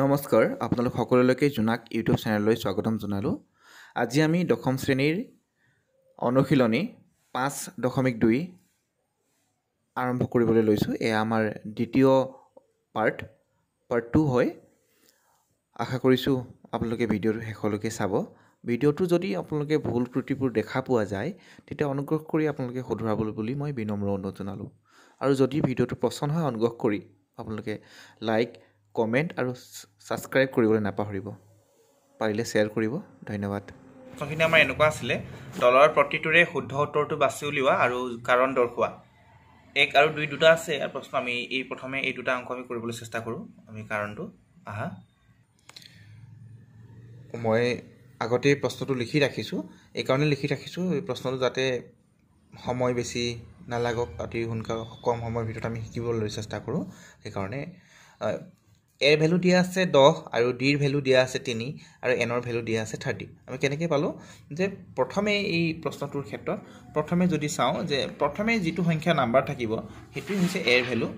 নমস্কাৰ আপোনালোক সকলোলৈকে জোনাক ইউটিউব চেনেললৈ স্বাগতম জনালোঁ আজি আমি দশম শ্ৰেণীৰ অনুশীলনী পাঁচ দশমিক দুই আৰম্ভ কৰিবলৈ লৈছোঁ এয়া আমাৰ দ্বিতীয় পাৰ্ট পাৰ্ট টু হয় আশা কৰিছোঁ আপোনালোকে ভিডিঅ'টো শেষলৈকে চাব ভিডিঅ'টো যদি আপোনালোকে ভুল ত্ৰুটিবোৰ দেখা পোৱা যায় তেতিয়া অনুগ্ৰহ কৰি আপোনালোকে শুধৰাবলৈ বুলি মই বিনম্ৰ অনুৰোধ জনালোঁ আৰু যদি ভিডিঅ'টো পচন্দ হয় অনুগ্ৰহ কৰি আপোনালোকে লাইক কমেণ্ট আৰু ছাবস্ক্ৰাইব কৰিবলৈ নাপাহৰিব পাৰিলে শ্বেয়াৰ কৰিব ধন্যবাদ প্ৰশ্নখিনি আমাৰ এনেকুৱা আছিলে দলৰ প্ৰতিটোৰে শুদ্ধ উত্তৰটো বাছি উলিওৱা আৰু কাৰণ দৰ্শোৱা এক আৰু দুই দুটা আছে ইয়াৰ প্ৰশ্ন আমি এই প্ৰথমে এই দুটা অংশ আমি কৰিবলৈ চেষ্টা কৰোঁ আমি কাৰণটো আহা মই আগতে প্ৰশ্নটো লিখি ৰাখিছোঁ এইকাৰণে লিখি ৰাখিছোঁ এই প্ৰশ্নটো যাতে সময় বেছি নালাগক অতি সোনকালে কম সময়ৰ ভিতৰত আমি শিকিবলৈ চেষ্টা কৰোঁ সেইকাৰণে এৰ ভেলু দিয়া আছে দহ আৰু ডিৰ ভেলু দিয়া আছে তিনি আৰু এনৰ ভেলু দিয়া আছে থাৰ্টি আমি কেনেকৈ পালোঁ যে প্ৰথমে এই প্ৰশ্নটোৰ ক্ষেত্ৰত প্ৰথমে যদি চাওঁ যে প্ৰথমে যিটো সংখ্যা নাম্বাৰ থাকিব সেইটোৱে হৈছে এৰ ভেলু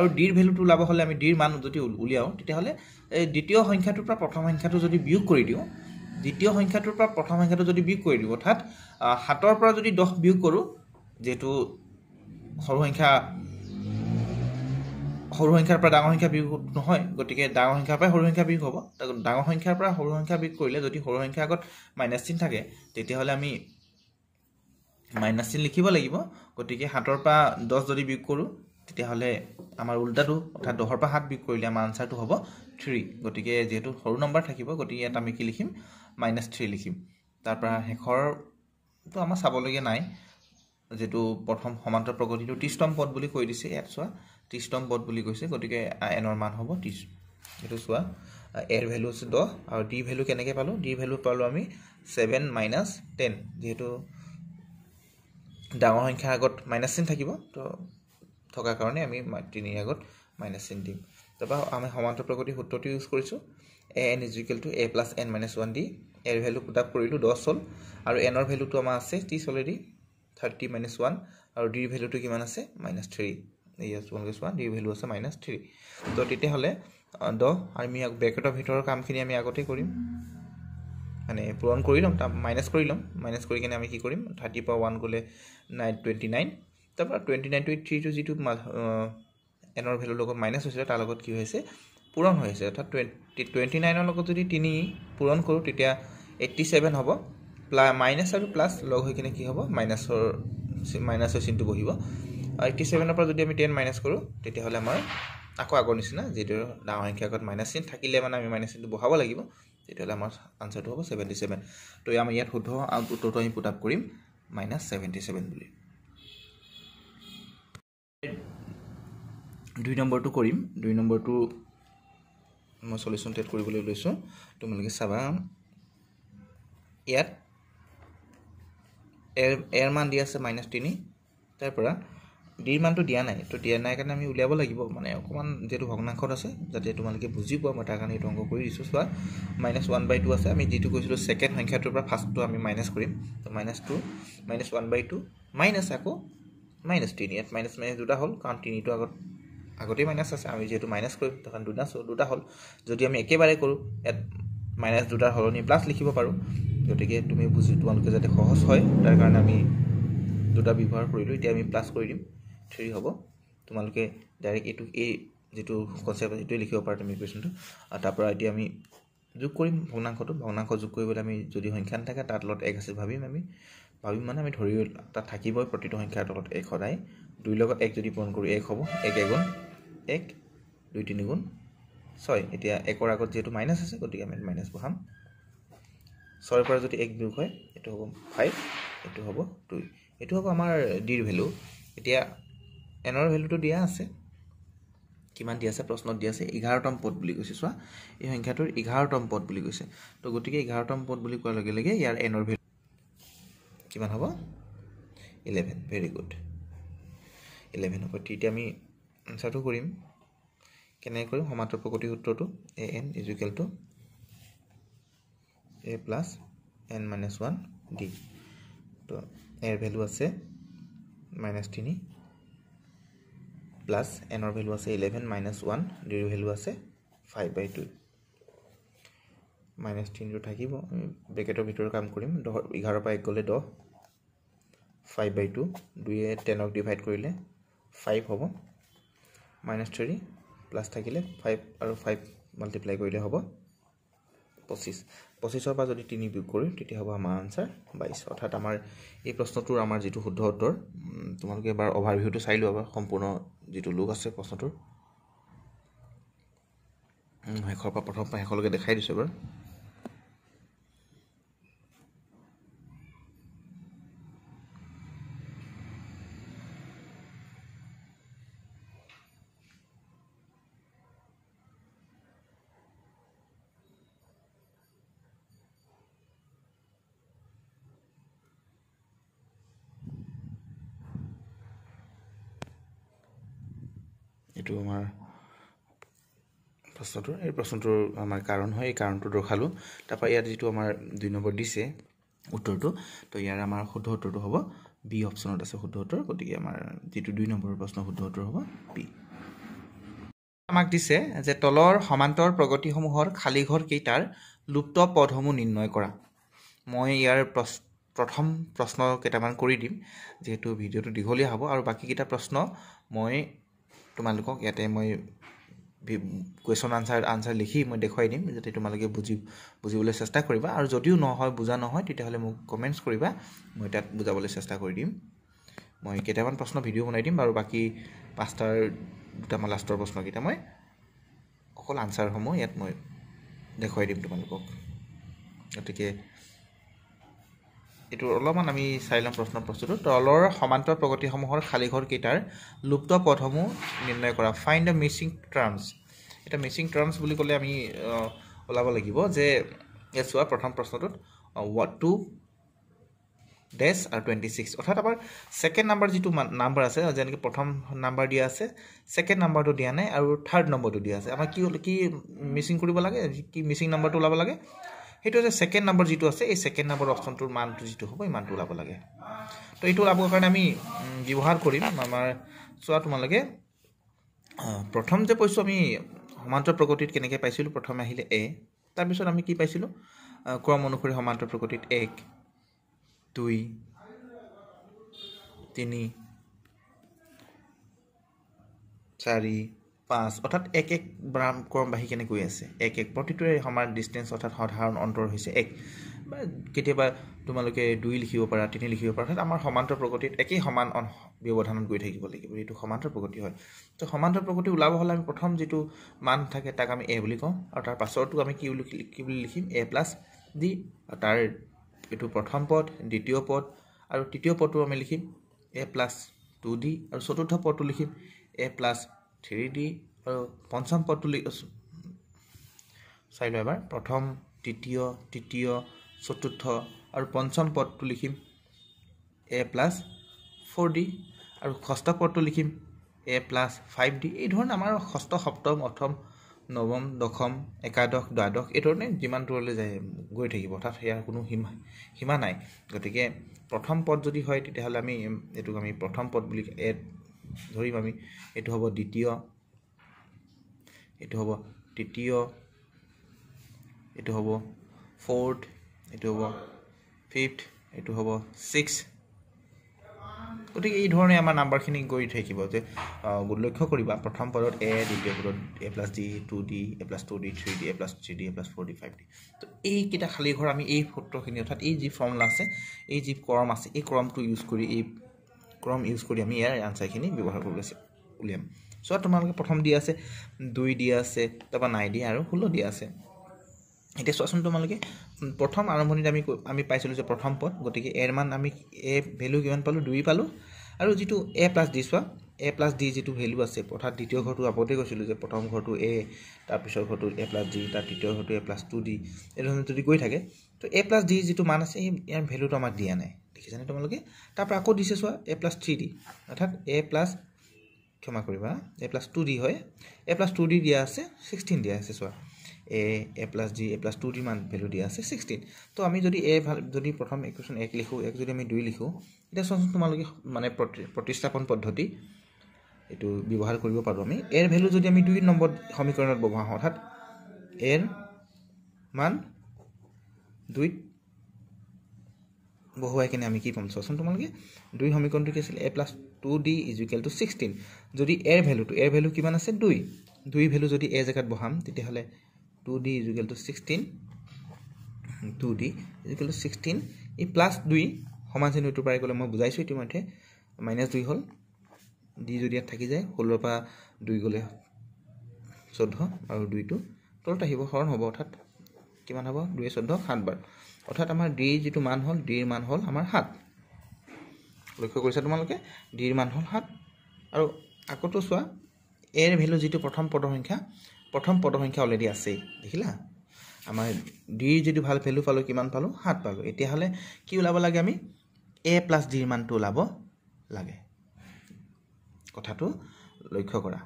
আৰু ডিৰ ভেলুটো ওলাব হ'লে আমি ডিৰ মান যদি উলিয়াওঁ তেতিয়াহ'লে এই দ্বিতীয় সংখ্যাটোৰ পৰা প্ৰথম সংখ্যাটো যদি বিয়োগ কৰি দিওঁ দ্বিতীয় সংখ্যাটোৰ পৰা প্ৰথম সংখ্যাটো যদি বিয়োগ কৰি দিওঁ অৰ্থাৎ সাতৰ পৰা যদি দহ বিয়োগ কৰোঁ যিহেতু সৰু সংখ্যা সৰু সংখ্যাৰ পৰা ডাঙৰ সংখ্যা বিহু নহয় গতিকে ডাঙৰ সংখ্যাৰ পৰাই সৰু সংখ্যা বিয়োগ হ'ব ডাঙৰ সংখ্যাৰ পৰা সৰু সংখ্যা বিয়োগ কৰিলে যদি সৰু সংখ্যাৰ আগত মাইনাছ চিন থাকে তেতিয়াহ'লে আমি মাইনাছ চিন লিখিব লাগিব গতিকে সাতৰ পৰা দহ যদি বিয়োগ কৰোঁ তেতিয়াহ'লে আমাৰ উল্টাটো অৰ্থাৎ দহৰ পৰা সাত বিয়োগ কৰিলে আমাৰ আনচাৰটো হ'ব থ্ৰী গতিকে যিহেতু সৰু নম্বৰ থাকিব গতিকে ইয়াত আমি কি লিখিম মাইনাছ থ্ৰী লিখিম তাৰ পৰা শেষৰটো আমাৰ চাবলগীয়া নাই যিহেতু প্ৰথম সমান্তৰ প্ৰগতিটো ত্ৰিছতম পদ বুলি কৈ দিছে ইয়াত চোৱা ত্ৰিছতম পদ বুলি কৈছে গতিকে এনৰ মান হ'ব ত্ৰিছ এইটো চোৱা এৰ ভেলু আছে দহ আৰু ডি ভেলু কেনেকৈ পালোঁ ডি ভেলু পালোঁ আমি ছেভেন মাইনাছ টেন যিহেতু ডাঙৰ সংখ্যাৰ আগত মাইনাছ চিন থাকিব তো থকাৰ কাৰণে আমি তিনিৰ আগত মাইনাছ চিন দিম তাৰপৰা আমি সমান্তৰ প্ৰগতি সূত্ৰটো ইউজ কৰিছোঁ A N equal to A plus N minus one D এৰ ভেলু কোটাপ কৰিলোঁ দহ হ'ল আৰু এনৰ ভেলুটো আমাৰ আছে ত্ৰিছ অলৰেডি থাৰ্টি মাইনাছ ওৱান আৰু ডিৰ ভেলুটো কিমান আছে মাইনাছ থ্ৰী এছ ওৱান গেছ ওৱান ডি ভেলু আছে মাইনাছ থ্ৰী তো তেতিয়াহ'লে দহ আমি ব্ৰেকেটৰ ভিতৰৰ কামখিনি আমি আগতে কৰিম মানে পূৰণ কৰি ল'ম তাৰ মাইনাছ কৰি ল'ম মাইনাছ কৰি কিনে আমি কি কৰিম থাৰ্টিৰ পৰা ওৱান গ'লে নাইন টুৱেণ্টি নাইন তাৰপৰা টুৱেণ্টি নাইন টুৱেণ্টি থ্ৰীটো যিটো এনৰ ভেলুৰ লগত মাইনাছ হৈছিলে তাৰ লগত কি হৈছে পূৰণ হৈ আছে অৰ্থাৎ টুৱেণ্টি টুৱেণ্টি নাইনৰ লগত যদি তিনি পূৰণ কৰোঁ তেতিয়া এইট্টি ছেভেন হ'ব প্লা মাইনাছ আৰু প্লাছ লগ হৈ কিনে কি হ'ব মাইনাছৰ মাইনাছৰ চিনটো বহিব এইটটি ছেভেনৰ পৰা যদি আমি টেন মাইনাছ কৰোঁ তেতিয়াহ'লে আমাৰ আকৌ আগৰ নিচিনা যিটো ডাঙৰ সংখ্যা আগত মাইনাছ চিন থাকিলে মানে আমি মাইনাছ চিনটো বহাব লাগিব তেতিয়াহ'লে আমাৰ আনচাৰটো হ'ব ছেভেণ্টি ছেভেন তো আমাৰ ইয়াত শুদ্ধ উত্তৰটো আমি পুট আপ কৰিম মাইনাছ ছেভেণ্টি ছেভেন বুলি দুই নম্বৰটো কৰিম দুই নম্বৰটো মই চলিউশ্যন টেট কৰিবলৈ লৈছোঁ তোমালোকে চাবা ইয়াত এৰ এৰ মান দি আছে মাইনাছ তিনি তাৰপৰা ডিৰ মানটো দিয়া নাই তো দিয়া নাই কাৰণে আমি উলিয়াব লাগিব মানে অকণমান যিহেতু ভগ্নাংশত আছে যাতে তোমালোকে বুজি পোৱা মই তাৰ কাৰণে এইটো অংক কৰি দিছোঁ চোৱা মাইনাছ ওৱান বাই টু আছে আমি যিটো কৈছিলোঁ ছেকেণ্ড সংখ্যাটোৰ পৰা ফাৰ্ষ্টটো আমি মাইনাছ কৰিম তো minus two minus one by two minus আকৌ মাইনাছ তিনি ইয়াত মাইনাছ মাইনাছ দুটা হ'ল কাৰণ তিনিটো আগত আগতেই মাইনাছ আছে আমি যিহেতু মাইনাছ কৰিম তাৰ কাৰণে দুটা দুটা হ'ল যদি আমি একেবাৰে কৰোঁ ইয়াত মাইনাছ দুটাৰ সলনি প্লাছ লিখিব পাৰোঁ গতিকে তুমি বুজি তোমালোকে যাতে সহজ হয় তাৰ কাৰণে আমি দুটা ব্যৱহাৰ কৰিলোঁ এতিয়া আমি প্লাছ কৰি দিম থিয়ৰি হ'ব তোমালোকে ডাইৰেক্ট এইটো এই যিটো কনচেপ্ট সেইটোৱে লিখিব পাৰা তুমি কুৱেশ্যনটো আৰু তাৰপৰা এতিয়া আমি যোগ কৰিম ভগ্নাংশটো ভগ্নাংশ যোগ কৰিবলৈ আমি যদি সংখ্যা নাথাকে তাৰ তলত এক আছে ভাবিম আমি ভাবিম মানে আমি ধৰি তাত থাকিবই প্ৰতিটো সংখ্যাৰ তলত এক সদায় দুইৰ লগত এক যদি পূৰণ কৰোঁ এক হ'ব এক এগুণ এক দুই তিনিগুণ ছয় এতিয়া একৰ আগত যিহেতু মাইনাছ আছে গতিকে আমি মাইনাছ বঢ়াম ছয়ৰ পৰা যদি এক বিয়োগ হয় এইটো হ'ব ফাইভ এইটো হ'ব টু এইটো হ'ব আমাৰ ডিৰ ভেলু এতিয়া এনৰ ভেলুটো দিয়া আছে কিমান দিয়া আছে প্ৰশ্নত দিয়া আছে এঘাৰতম পদ বুলি কৈছে চোৱা এই সংখ্যাটোৰ এঘাৰতম পদ বুলি কৈছে তো গতিকে এঘাৰতম পদ বুলি কোৱাৰ লগে লগে ইয়াৰ এনৰ ভেলু কিমান হ'ব ইলেভেন ভেৰি গুড ইলেভেন হ'ব তেতিয়া আমি এনচাৰটো কৰিম কেনেকৈ কৰিম সমাত্ৰ প্ৰকৃতি সূত্ৰটো A N equal to A plus N minus one D তো এৰ ভেলু আছে মাইনাছ তিনি প্লাস এনের ভ্যালু আছে ইলেভেন মাইনাস ওয়ান ডিরো ভ্যালু আছে ফাইভ বাই টু মাইনাস থ্রিটো থাকি ব্রেকেটর ভিতর কাম করি দশ এগারোর এক গেলে দশ ফাইভ বাই টু দুয়ে টেনক ডিভাইড করলে ফাইভ হব মাইনাস থ্রি প্লাস থাকলে ফাইভ আর ফাইভ মাল্টিপ্লাই করলে হব পঁচিশ পঁচিছৰ পৰা যদি তিনি বিয়োগ কৰোঁ তেতিয়া হ'ব আমাৰ আঞ্চাৰ বাইছ অৰ্থাৎ আমাৰ এই প্ৰশ্নটোৰ আমাৰ যিটো শুদ্ধ উত্তৰ তোমালোকে এবাৰ অভাৰভিউটো চাই লোৱা বা সম্পূৰ্ণ যিটো লোক আছে প্ৰশ্নটোৰ শেষৰ পৰা প্ৰথম পৰা শেষলৈকে দেখাই দিছোঁ এবাৰ যিটো আমাৰ প্ৰশ্নটো এই প্ৰশ্নটোৰ আমাৰ কাৰণ হয় এই কাৰণটো দৰ্শালোঁ তাৰপৰা ইয়াত যিটো আমাৰ দুই নম্বৰ দিছে উত্তৰটো তো ইয়াৰ আমাৰ শুদ্ধ উত্তৰটো হ'ব বি অপশ্যনত আছে শুদ্ধ উত্তৰ গতিকে আমাৰ যিটো দুই নম্বৰৰ প্ৰশ্ন শুদ্ধ উত্তৰ হ'ব বি আমাক দিছে যে তলৰ সমান্তৰ প্ৰগতিসমূহৰ খালী ঘৰ কেইটাৰ লুপ্ত পদসমূহ নিৰ্ণয় কৰা মই ইয়াৰ প্ৰথম প্ৰশ্ন কেইটামান কৰি দিম যিহেতু ভিডিঅ'টো দীঘলীয়া হ'ব আৰু বাকীকেইটা প্ৰশ্ন মই তোমালোকক ইয়াতে মই কুৱেশ্যন আনচাৰ আনচাৰ লিখি মই দেখুৱাই দিম যাতে তোমালোকে বুজি বুজিবলৈ চেষ্টা কৰিবা আৰু যদিও নহয় বুজা নহয় তেতিয়াহ'লে মোক কমেণ্টছ কৰিবা মই তাত বুজাবলৈ চেষ্টা কৰি দিম মই কেইটামান প্ৰশ্ন ভিডিঅ' বনাই দিম আৰু বাকী পাঁচটাৰ দুটামান লাষ্টৰ প্ৰশ্নকেইটা মই অকল আনচাৰসমূহ ইয়াত মই দেখুৱাই দিম তোমালোকক গতিকে এইটো অলপমান আমি চাই ল'ম প্ৰশ্ন প্ৰস্তুতটো তলৰ সমান্তৰ প্ৰগতিসমূহৰ খালী ঘৰকেইটাৰ লুপ্ত পথসমূহ নিৰ্ণয় কৰা ফাইণ্ড দ্য মিচিং টাৰ্মছ এটা মিচিং টাৰ্মছ বুলি ক'লে আমি ওলাব লাগিব যে এই চোৱা প্ৰথম প্ৰশ্নটোত ৱাট টু ডেচ আৰু টুৱেণ্টি ছিক্স অৰ্থাৎ আমাৰ ছেকেণ্ড নাম্বাৰ যিটো নাম্বাৰ আছে যেনেকৈ প্ৰথম নাম্বাৰ দিয়া আছে ছেকেণ্ড নাম্বাৰটো দিয়া নাই আৰু থাৰ্ড নম্বৰটো দিয়া আছে আমাৰ কি কি মিচিং কৰিব লাগে কি মিচিং নাম্বাৰটো ওলাব লাগে সেইটো হৈছে ছেকেণ্ড নাম্বাৰ যিটো আছে এই ছেকেণ্ড নাম্বাৰ অপশ্যনটোৰ মানটো যিটো হ'ব ইমানটো ওলাব লাগে তো এইটো ওলাবৰ কাৰণে আমি ব্যৱহাৰ কৰিম আমাৰ চোৱা তোমালোকে প্ৰথম যে পাইছোঁ আমি সমান্তৰ প্ৰগতিত কেনেকৈ পাইছিলোঁ প্ৰথমে আহিলে এ তাৰপিছত আমি কি পাইছিলোঁ ক্ৰম অনুসৰি সমান্তৰ প্ৰগতিত এক দুই তিনি চাৰি পাঁচ অৰ্থাৎ এক এক ব্ৰাম ক্ৰম বাঢ়ি কেনে কৈ আছে এক এক প্ৰতিটোৰে সমান ডিষ্টেঞ্চ অৰ্থাৎ সাধাৰণ অন্তৰ হৈছে এক বা কেতিয়াবা তোমালোকে দুই লিখিব পাৰা তিনি লিখিব পাৰা অৰ্থাৎ আমাৰ সমান্তৰ প্ৰগতিত একেই সমান ব্যৱধানত গৈ থাকিব লাগিব এইটো সমান্তৰ প্ৰগতি হয় ত' সমান্তৰ প্ৰগতি ওলাব হ'লে আমি প্ৰথম যিটো মান থাকে তাক আমি এ বুলি কওঁ আৰু তাৰ পাছৰটো আমি কি বুলি কি বুলি লিখিম এ প্লাছ ডি আৰু তাৰ এইটো প্ৰথম পদ দ্বিতীয় পদ আৰু তৃতীয় পদটো আমি লিখিম এ প্লাছ টু ডি আৰু চতুৰ্থ পদটো লিখিম এ প্লাছ থ্ৰী ডি আৰু পঞ্চম পদটো চাই লওঁ এবাৰ প্ৰথম তৃতীয় তৃতীয় চতুৰ্থ আৰু পঞ্চম পদটো লিখিম এ প্লাছ ফ'ৰ ডি আৰু ষষ্ঠ পদটো লিখিম এ প্লাছ ফাইভ ডি এই ধৰণে আমাৰ ষষ্ঠ সপ্তম অথম নৱম দশম একাদশ দ্বাদশ এইধৰণে যিমান দূৰলৈ যায় গৈ থাকিব অৰ্থাৎ সেয়া কোনো সীমা সীমা নাই গতিকে প্ৰথম পদ যদি হয় তেতিয়াহ'লে আমি এইটোক আমি প্ৰথম পদ বুলি এ ধৰিম আমি এইটো হ'ব দ্বিতীয় এইটো হ'ব তৃতীয় এইটো হ'ব ফ'ৰ্থ এইটো হ'ব ফিফ্থ এইটো হ'ব ছিক্স গতিকে এইধৰণে আমাৰ নাম্বাৰখিনি গৈ থাকিব যে লক্ষ্য কৰিবা প্ৰথম পদত এ দ্বিতীয় পদত A plus D two D A plus two D three D A plus three D A plus four D five D তো এইকেইটা খালী ঘৰ আমি এই সূত্ৰখিনি অৰ্থাৎ এই যি ফৰ্মুলা আছে এই যি ক্ৰম আছে এই ক্ৰমটো ইউজ কৰি এই ক্ৰম ইউজ কৰি আমি ইয়াৰ আনচাৰখিনি ব্যৱহাৰ কৰিব লৈছোঁ উলিয়াম চোৱা তোমালোকে প্ৰথম দিয়া আছে দুই দিয়া আছে তাৰপৰা নাই দিয়া আৰু ষোল্ল দিয়া আছে এতিয়া চোৱাচোন তোমালোকে প্ৰথম আৰম্ভণিত আমি আমি পাইছিলোঁ যে প্ৰথম পদ গতিকে এৰ মান আমি এ ভেলু কিমান পালোঁ দুই পালোঁ আৰু যিটো এ প্লাছ ডি চোৱা এ প্লাছ ডি যিটো ভেলু আছে অৰ্থাৎ দ্বিতীয় ঘৰটো আগতেই কৈছিলোঁ যে প্ৰথম ঘৰটো এ তাৰপিছৰ ঘৰটো এ প্লাছ ডি তাৰ তৃতীয় ঘৰটো এ প্লাছ টু ডি এইধৰণে যদি গৈ থাকে তো এ প্লাছ ডি যিটো মান আছে সেই ইয়াৰ ভেলুটো আমাক দিয়া নাই দেখিছানে তোমালোকে তাৰপৰা আকৌ দিছে চোৱা এ প্লাছ থ্ৰী ডি অৰ্থাৎ এ প্লাছ ক্ষমা কৰিবা এ প্লাছ টু ডি হয় এ প্লাছ টু ডি দিয়া আছে ছিক্সটিন দিয়া আছে চোৱা A A plus D A plus two D মান ভেলু দিয়া আছে ছিক্সটিন তো আমি যদি এ ভাল যদি প্ৰথম ইকুৱেশ্যন এক লিখোঁ এক যদি আমি দুই লিখোঁ এতিয়া চোৱাচোন তোমালোকে মানে প্ৰতি প্ৰতিস্থাপন পদ্ধতি এইটো ব্যৱহাৰ কৰিব পাৰোঁ আমি এৰ ভেলু যদি আমি দুই নম্বৰ সমীকৰণত ব্যৱহাৰ হওঁ অৰ্থাৎ এৰ মান দুইত বহুৱাই কিনে আমি কি পাম চোৱাচোন তোমালোকে দুই সমীকৰণটো কি আছিলে A plus two D equal to sixteen যদি এ ভেলুটো এৰ ভেলু কিমান আছে দুই দুই ভেলু যদি এ জেগাত বহাম তেতিয়াহ'লে two D equal to sixteen two D equal to sixteen এই প্লাছ দুই সমান চিহ্নটো পাৰি গ'লে মই বুজাইছোঁ ইতিমধ্যে মাইনাছ দুই হ'ল ডি যদি ইয়াত থাকি যায় ষোল্লৰ পৰা দুই গ'লে চৈধ্য আৰু দুইটো তলত আহিব হৰণ হ'ব অৰ্থাৎ কিমান হ'ব দুই চৈধ্য সাতবাৰ অৰ্থাৎ আমাৰ ডিৰ যিটো মান হ'ল ডিৰ মান হ'ল আমাৰ সাত লক্ষ্য কৰিছা তোমালোকে ডিৰ মান হ'ল সাত আৰু আকৌতো চোৱা এৰ ভেলু যিটো প্ৰথম পদৰ সংখ্যা প্ৰথম পদৰ সংখ্যা অলৰেডি আছেই দেখিলা আমাৰ ডিৰ যিটো ভাল ভেলু পালোঁ কিমান পালোঁ সাত পালোঁ এতিয়াহ'লে কি ওলাব লাগে আমি এ প্লাছ ডিৰ মানটো ওলাব লাগে কথাটো লক্ষ্য কৰা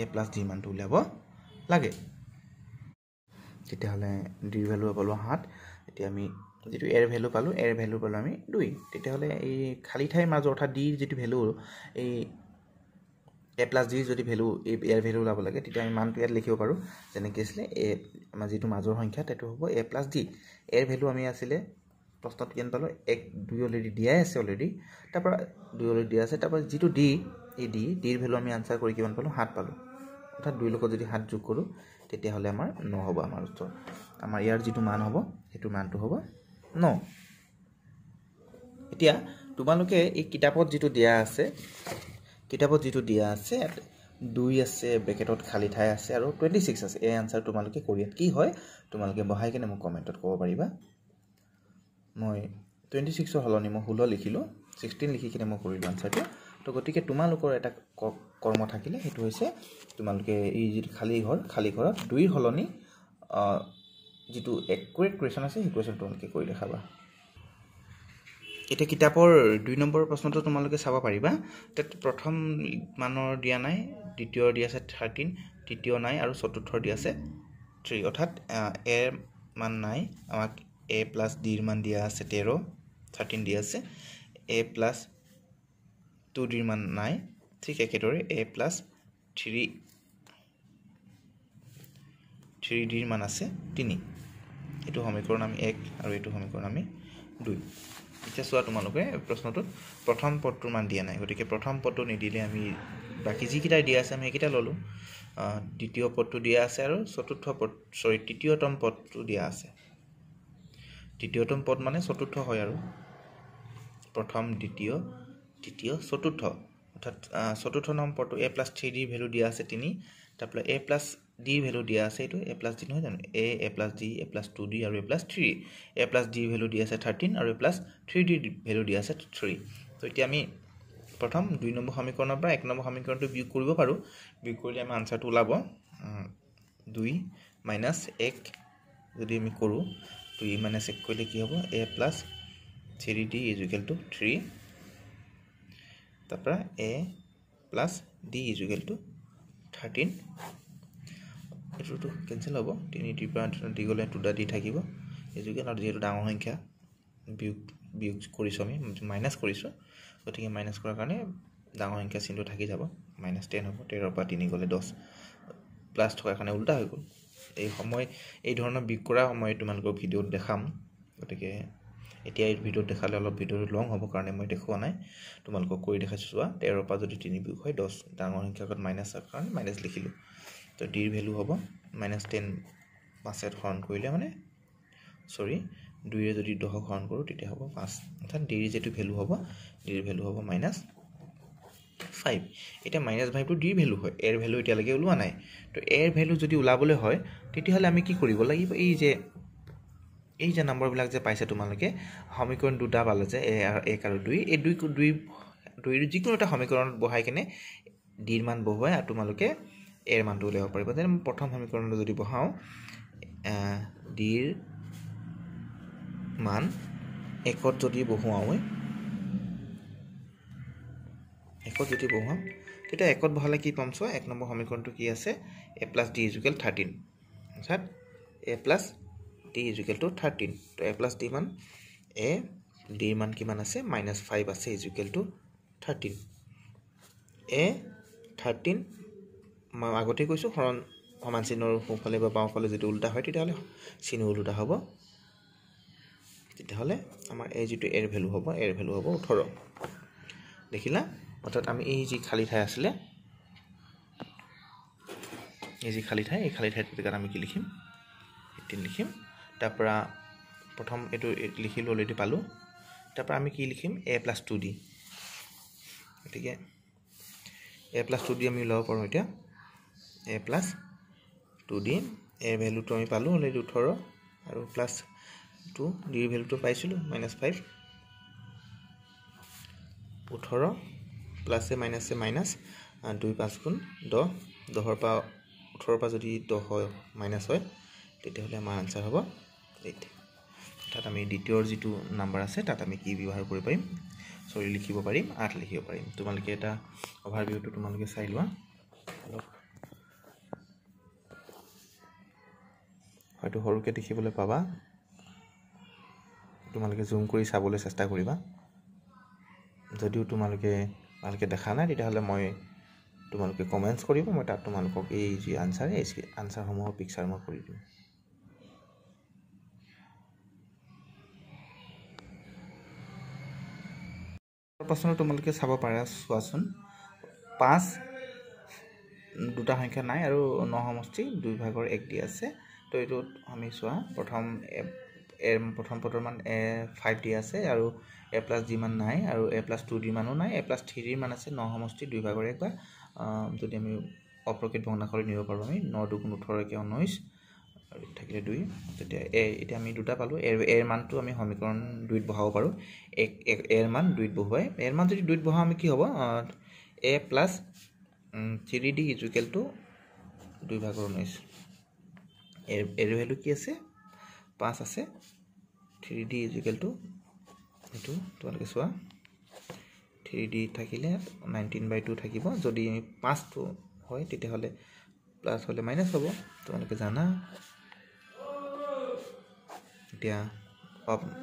এ প্লাছ ডিৰ মানটো ওলাব লাগে তেতিয়াহ'লে ডিৰ ভেলু পালোঁ সাত এতিয়া আমি যিটো এৰ ভেলু পালোঁ এৰ ভেলু পালোঁ আমি দুই তেতিয়াহ'লে এই খালী ঠাইৰ মাজৰ অৰ্থাৎ ডিৰ যিটো ভেলু এই এ প্লাছ ডিৰ যদি ভেলু এই এৰ ভেলু ওলাব লাগে তেতিয়া আমি মানটো ইয়াত লিখিব পাৰোঁ যেনেকৈ আছিলে এ আমাৰ যিটো মাজৰ সংখ্যা সেইটো হ'ব এ প্লাছ ডি এৰ ভেলু আমি আছিলে প্ৰশ্নত কিমান পালোঁ এক দুই অলৰেডি দিয়াই আছে অলৰেডি তাৰপৰা দুই অলৰেডি দিয়া আছে তাৰপৰা যিটো ডি এই ডি ডিৰ ভেলু আমি আনচাৰ কৰি কিমান পালোঁ সাত পালোঁ অৰ্থাৎ দুই লগত যদি সাত যোগ কৰোঁ তেতিয়াহ'লে আমাৰ নহ'ব আমাৰ উত্তৰ আমাৰ ইয়াৰ যিটো মান হ'ব সেইটো মানটো হ'ব ন এতিয়া তোমালোকে এই কিতাপত যিটো দিয়া আছে কিতাপত যিটো দিয়া আছে দুই আছে বেকেটত খালী ঠাই আছে আৰু টুৱেণ্টি ছিক্স আছে এই আনচাৰ তোমালোকে কৰি কি হয় তোমালোকে বহাই কিনে মোক কমেণ্টত ক'ব পাৰিবা মই টুৱেণ্টি ছিক্সৰ সলনি মই ষোল্ল লিখিলোঁ ছিক্সটিন লিখি কিনে মই কৰিলোঁ আনচাৰটো তো গতিকে তোমালোকৰ এটা কৰ্ম থাকিলে সেইটো হৈছে তোমালোকে এই যিটো খালী ঘৰ খালী ঘৰত দুইৰ সলনি যিটো একুৰেট কুৱেশ্যন আছে সেই কুৱেশ্যনটো তোমালোকে কৰি দেখাবা এতিয়া কিতাপৰ দুই নম্বৰ প্ৰশ্নটো তোমালোকে চাব পাৰিবা তাত প্ৰথম মানৰ দিয়া নাই দ্বিতীয়ৰ দিয়া আছে থাৰ্টিন তৃতীয় নাই আৰু চতুৰ্থৰ দিয়া আছে থ্ৰী অৰ্থাৎ এ মান নাই আমাক এ প্লাছ ডিৰ মান দিয়া আছে তেৰ থাৰ্টিন দিয়া আছে এ প্লাছ টু ডিৰ মান নাই ঠিক একেদৰে এ প্লাছ থ্ৰী থ্ৰী ডিৰ মান আছে তিনি এইটো সমীকৰণ আমি এক আৰু এইটো সমীকৰণ আমি দুই এতিয়া চোৱা তোমালোকে প্ৰশ্নটোত প্ৰথম পদটো ইমান দিয়া নাই গতিকে প্ৰথম পদটো নিদিলে আমি বাকী যিকেইটাই দিয়া আছে আমি সেইকেইটা ল'লোঁ দ্বিতীয় পদটো দিয়া আছে আৰু চতুৰ্থ পদ চৰি তৃতীয়তম পদটো দিয়া আছে তৃতীয়তম পদ মানে চতুৰ্থ হয় আৰু প্ৰথম দ্বিতীয় তৃতীয় চতুৰ্থ অৰ্থাৎ চতুৰ্থ নম্বৰটো A plus three D value দিয়া আছে তিনি তাৰপৰা এ প্লাছ ডি ভেলু দিয়া আছে এইটো এ প্লাছ ডি নহয় জানো A A plus D A plus two D আৰু A plus three A plus D value দিয়া আছে থাৰ্টিন আৰু A plus three D value দিয়া আছে থ্ৰী ত' এতিয়া আমি প্ৰথম দুই নম্বৰ সমীকৰণৰ পৰা এক নম্বৰ সমীকৰণটো বিয়োগ কৰিব পাৰোঁ বিয়োগ কৰিলে আমাৰ আনচাৰটো ওলাব দুই মাইনাছ এক যদি আমি কৰোঁ দুই মাইনাছ এক কৰিলে কি হ'ব A plus three D equal to three তাৰপৰা A plus D equal to thirteen এইটোতো কেনচেল হ'ব তিনি তিনিটিৰ পৰা গ'লে দুটা দি থাকিব এইযোগে আৰু যিহেতু ডাঙৰ সংখ্যা বিয়োগ বিয়োগ কৰিছোঁ আমি মাইনাছ কৰিছোঁ গতিকে মাইনাছ কৰাৰ কাৰণে ডাঙৰ সংখ্যা চিনটো থাকি যাব মাইনাছ টেন হ'ব তেৰৰ পৰা তিনি গ'লে দহ প্লাছ থকাৰ কাৰণে ওল্টা হৈ গ'ল এই সময় এই ধৰণৰ বিয়োগ কৰা সময় তোমালোকৰ ভিডিঅ'ত দেখাম গতিকে এতিয়া এই ভিডিঅ'ত দেখালে অলপ ভিডিঅ'টো লং হ'ব কাৰণে মই দেখুওৱা নাই তোমালোকক কৰি দেখাইছোঁ চোৱা তেৰৰ পৰা যদি তিনি বিয়োগ হয় দহ ডাঙৰ সংখ্যাত মাইনাছ থকাৰ কাৰণে মাইনাছ লিখিলোঁ তো ডিৰ ভেলু হ'ব মাইনাছ টেন পাঁচত হৰণ কৰিলে মানে চৰি দুইৰে যদি দহক হৰণ কৰোঁ তেতিয়া হ'ব পাঁচ অৰ্থাৎ ডিৰ যিটো ভেলু হ'ব ডিৰ ভেলু হ'ব মাইনাছ ফাইভ এতিয়া মাইনাছ ফাইভটো ডিৰ ভেলু হয় এৰ ভেলু এতিয়ালৈকে ওলোৱা নাই তো এৰ ভেলু যদি ওলাবলৈ হয় তেতিয়াহ'লে আমি কি কৰিব লাগিব এই যে এই যে নম্বৰবিলাক যে পাইছে তোমালোকে সমীকৰণ দুটা পালে যে এ এক আৰু দুই এই দুই দুই দুইৰ যিকোনো এটা সমীকৰণত বহাই কেনে ডিৰ মান বহুৱাই তোমালোকে এৰ মানটো উলিয়াব পাৰিব যেনে প্ৰথম সমীকৰণটো যদি বহাওঁ ডিৰ মান একত যদি বহুৱাওঁ একত যদি বহুৱাওঁ তেতিয়া একত বহালে কি পাম চোৱা এক নম্বৰ সমীকৰণটো কি আছে A plus D equal thirteen অৰ্থাৎ এ প্লাছ ডি ইজুকেলটো থাৰ্টিন তো এ প্লাছ ডি মান এ ডিৰ মান কিমান আছে মাইনাছ ফাইভ আছে ইজুকেলটো থাৰ্টিন এ থাৰ্টিন আগতেই কৈছোঁ শৰণ সমান চিনৰ সোঁফালে বা বাওঁফালে যদি ওলোটা হয় তেতিয়াহ'লে চিনো ওলোটা হ'ব তেতিয়াহ'লে আমাৰ এই যিটো এৰ ভেলু হ'ব এৰ ভেলু হ'ব ওঠৰ দেখিলা অৰ্থাৎ আমি এই যি খালী ঠাই আছিলে এই যি খালী ঠাই এই খালী ঠাইটো জেগাত আমি কি লিখিম এইটিন লিখিম তাৰপৰা প্ৰথম এইটো লিখিলোঁ অলৰেডি পালোঁ তাৰপৰা আমি কি লিখিম এ প্লাছ টু ডি গতিকে এ প্লাছ টু ডি আমি ওলাব পাৰোঁ এতিয়া এ প্লাছ টু ডি এৰ ভেলুটো আমি পালোঁ অলৰেডি ওঠৰ আৰু প্লাছ টু ডিৰ ভেলুটো পাইছিলোঁ মাইনাছ ফাইভ ওঠৰ প্লাছে মাইনাছে মাইনাছ দুই পাঁচ গুণ দহ দহৰ পৰা ওঠৰৰ পৰা যদি দহ হয় মাইনাছ হয় তেতিয়াহ'লে আমাৰ আনচাৰ হ'ব এইট তাত আমি দ্বিতীয়ৰ যিটো নাম্বাৰ আছে তাত আমি কি ব্যৱহাৰ কৰিব পাৰিম চৰি লিখিব পাৰিম আঠ লিখিব পাৰিম তোমালোকে এটা অভাৰ ভিউটো তোমালোকে চাই লোৱা হয়তো সৰুকৈ দেখিবলৈ পাবা তোমালোকে জুম কৰি চাবলৈ চেষ্টা কৰিবা যদিও তোমালোকে ভালকৈ দেখা নাই তেতিয়াহ'লে মই তোমালোকে কমেণ্টছ কৰিব মই তাত তোমালোকক এই যি আনচাৰ এই আনচাৰসমূহৰ পিকচাৰ মই কৰি দিওঁ প্ৰশ্ন তোমালোকে চাব পাৰা চোৱাচোন পাঁচ দুটা সংখ্যা নাই আৰু ন সমষ্টি দুই ভাগৰ এক দি আছে এইটোত আমি চোৱা প্ৰথম এ প্ৰথম প্ৰথমমান এ ফাইভ ডি আছে আৰু এ প্লাছ ডি মান নাই আৰু এ প্লাছ টু ডি মানো নাই এ প্লাছ থ্ৰী ডি মান আছে ন সমষ্টি দুই ভাগৰে এক বা যদি আমি অপ্ৰকৃত ভগ্নাশলী নিব পাৰোঁ আমি ন দুগুণ ওঠৰ একে ঊনৈছ আৰু থাকিলে দুই তেতিয়া এ এতিয়া আমি দুটা পালোঁ এৰ এৰ মানটো আমি সমীকৰণ দুইত বহাব পাৰোঁ এক এক এৰ মান দুইত বহুৱাই এৰ মান যদি দুইত বহাওঁ আমি কি হ'ব এ প্লাছ থ্ৰী ডি ইজুকেলটো দুই ভাগৰ ঊনৈছ এৰ ভেলু কি আছে পাঁচ আছে থ্ৰী ডি ইজিকেল টু এইটো তোমালোকে চোৱা থ্ৰী ডি থাকিলে নাইনটিন বাই টু থাকিব যদি পাঁচটো হয় তেতিয়াহ'লে প্লাছ হ'লে মাইনাছ হ'ব তোমালোকে জানা এতিয়া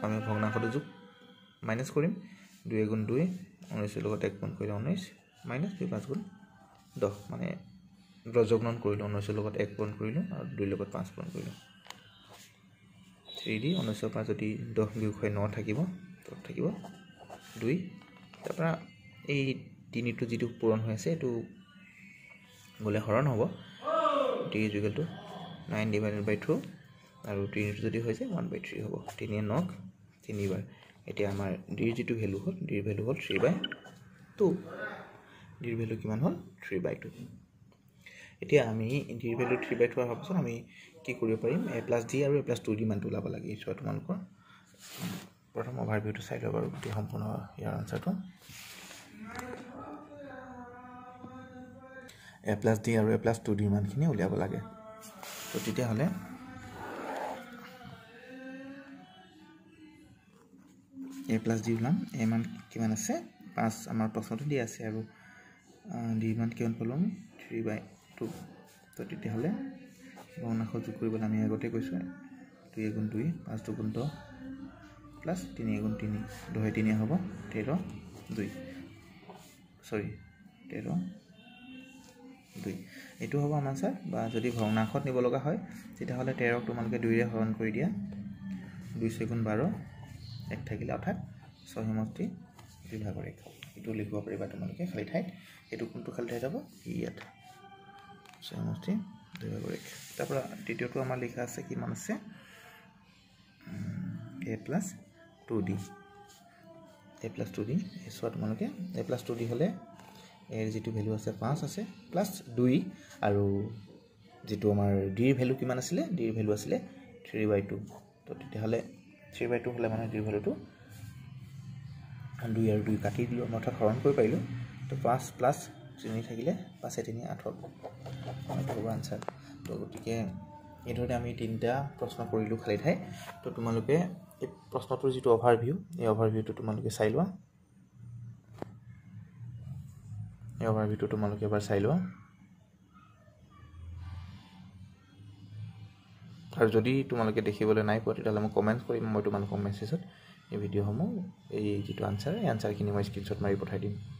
আমি ভগ্নাংশটো যোগ মাইনাছ কৰিম দুই এগুণ দুই ঊনৈছৰ লগত এক গুণ কৰিলে ঊনৈছ মাইনাছ দুই পাঁচ গুণ দহ মানে ৰজগ্ৰহণ কৰিলোঁ ঊনৈছৰ লগত এক পূৰণ কৰিলোঁ আৰু দুইৰ লগত পাঁচ পূৰণ কৰিলোঁ থ্ৰী ডি ঊনৈছৰ পৰা যদি দহ বিষয় ন থাকিব থাকিব দুই তাৰপৰা এই তিনিটো যিটো পূৰণ হৈ আছে এইটো গ'লে হৰণ হ'ব গতিকে যুগেলটো নাইন ডিভাইডেড বাই থ্ৰু আৰু তিনিটো যদি হৈ যায় ওৱান বাই থ্ৰী হ'ব তিনিয়ে নখ তিনিবাৰ এতিয়া আমাৰ ডিৰ যিটো ভেলু হ'ল ডিৰ ভেলু হ'ল থ্ৰী বাই টু ডিৰ ভেলু কিমান হ'ল থ্ৰী বাই টু এতিয়া আমি D value three by two অহাৰ পাছত আমি কি কৰিব পাৰিম এ প্লাছ ডি আৰু এ প্লাছ টু ডি মানটো ওলাব লাগে চোৱা তোমালোকৰ প্ৰথম অভাৰ ভিউটো চাই লওক আৰু গোটেই সম্পূৰ্ণ ইয়াৰ আনচাৰটো এ প্লাছ ডি আৰু এ প্লাছ টু ডিৰ মানখিনি উলিয়াব লাগে তো তেতিয়াহ'লে এ প্লাছ ডি ওলাম এ মান কিমান আছে পাঁচ আমাৰ প্ৰশ্নটো দিয়া আছে আৰু ডি মান কিমান পালোঁ থ্ৰী বাই টু তো তেতিয়াহ'লে ভগ্নাংশ যোগ কৰিবলৈ আমি আগতে কৈছোঁ দুই এগুণ দুই পাঁচ দুগুণ দহ প্লাছ তিনি এগুণ তিনি দহে তিনি হ'ব তেৰ দুই চৰি তেৰ দুই এইটো হ'ব আমাৰ ছাৰ বা যদি ভগ্নাংশত নিব লগা হয় তেতিয়াহ'লে তেৰক তোমালোকে দুইৰে হৰণ কৰি দিয়া দুই ছয়গুণ বাৰ এক থাকিলে অৰ্থাৎ ছয় সমষ্টি দুই ভাগৰ এক এইটো লিখিব পাৰিবা তোমালোকে খালী ঠাইত এইটো কোনটো খালী ঠাইত যাব ইয়াত ছয়মুষ্টি দৈৰ্ঘ্য তাৰপৰা তৃতীয়টো আমাৰ লিখা আছে কিমান আছে A plus two D A plus two D A চোৱা তোমালোকে এ প্লাছ টু ডি হ'লে এৰ যিটো ভেলু আছে পাঁচ আছে প্লাছ দুই আৰু যিটো আমাৰ ডিৰ ভেলু কিমান আছিলে ডিৰ ভেলু আছিলে থ্ৰী বাই টু তো তেতিয়াহ'লে থ্ৰী বাই টু হ'লে মানে ডিৰ ভেলুটো দুই আৰু দুই কাটি দিলোঁ মই অৰ্থাৎ হৰণ কৰি পাৰিলোঁ তো পাঁচ প্লাছ তিনি থাকিলে পাঁচে তিনি আঠত ধৰুৱা আনচাৰ তো গতিকে এইধৰণে আমি তিনিটা প্ৰশ্ন কৰিলোঁ খালী ঠাই তো তোমালোকে এই প্ৰশ্নটোৰ যিটো অভাৰভিউ এই অভাৰভিউটো তোমালোকে চাই লোৱা এই অভাৰভিউটো তোমালোকে এবাৰ চাই লোৱা আৰু যদি তোমালোকে দেখিবলৈ নাই পোৱা তেতিয়াহ'লে মই কমেণ্ট কৰিম মই তোমালোকক মেছেজত এই ভিডিঅ'সমূহ এই যিটো আনচাৰ এই আনচাৰখিনি মই স্ক্ৰীণশ্বট মাৰি পঠাই দিম